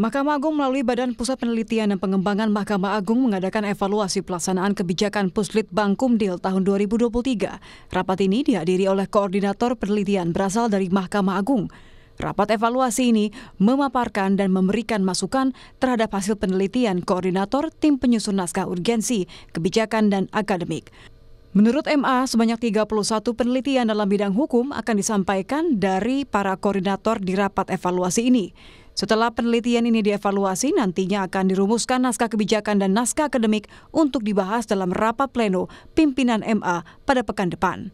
Mahkamah Agung melalui Badan Pusat Penelitian dan Pengembangan Mahkamah Agung mengadakan evaluasi pelaksanaan kebijakan Puslit Bangkumdil tahun 2023. Rapat ini dihadiri oleh koordinator penelitian berasal dari Mahkamah Agung. Rapat evaluasi ini memaparkan dan memberikan masukan terhadap hasil penelitian koordinator tim penyusun naskah urgensi, kebijakan dan akademik. Menurut MA, sebanyak 31 penelitian dalam bidang hukum akan disampaikan dari para koordinator di rapat evaluasi ini. Setelah penelitian ini dievaluasi, nantinya akan dirumuskan naskah kebijakan dan naskah akademik untuk dibahas dalam rapat pleno pimpinan MA pada pekan depan.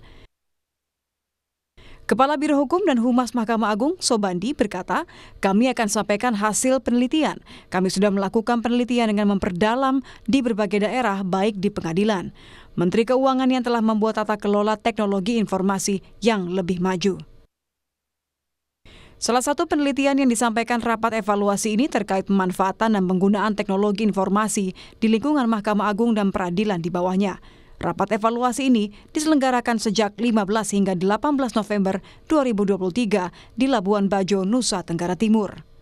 Kepala Biro Hukum dan Humas Mahkamah Agung, Sobandi, berkata, kami akan sampaikan hasil penelitian. Kami sudah melakukan penelitian dengan memperdalam di berbagai daerah, baik di pengadilan. Menteri Keuangan yang telah membuat tata kelola teknologi informasi yang lebih maju. Salah satu penelitian yang disampaikan rapat evaluasi ini terkait pemanfaatan dan penggunaan teknologi informasi di lingkungan Mahkamah Agung dan peradilan di bawahnya. Rapat evaluasi ini diselenggarakan sejak 15 hingga 18 November 2023 di Labuan Bajo, Nusa Tenggara Timur.